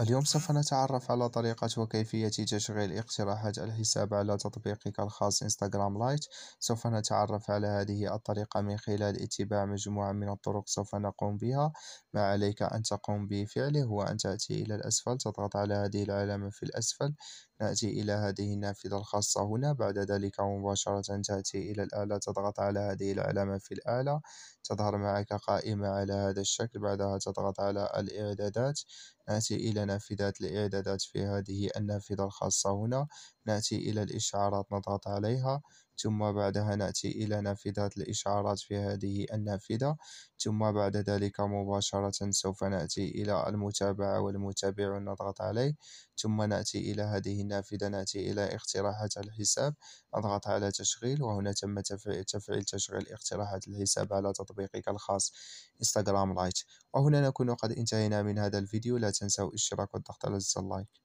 اليوم سوف نتعرف على طريقة وكيفية تشغيل اقتراحات الحساب على تطبيقك الخاص انستغرام لايت سوف نتعرف على هذه الطريقة من خلال اتباع مجموعة من الطرق سوف نقوم بها ما عليك أن تقوم بفعله هو أن تأتي إلى الأسفل تضغط على هذه العلامة في الأسفل نأتي إلى هذه النافذة الخاصة هنا بعد ذلك مباشرة تأتي إلى الآلة تضغط على هذه العلامة في الآلة تظهر معك قائمة على هذا الشكل بعدها تضغط على الإعدادات نأتي إلى نافذة الإعدادات في هذه النافذة الخاصة هنا نأتي إلى الإشعارات نضغط عليها ثم بعدها نأتي إلى نافذة الإشعارات في هذه النافذة ثم بعد ذلك مباشرة سوف نأتي إلى المتابعة والمتابع نضغط عليه ثم نأتي إلى هذه النافذة نأتي إلى اقتراحات الحساب نضغط على تشغيل وهنا تم تفعيل تشغيل اقتراحات الحساب على تطبيقك الخاص انستغرام لايت وهنا نكون قد انتهينا من هذا الفيديو لا تنسوا الاشتراك والضغط على زر اللايك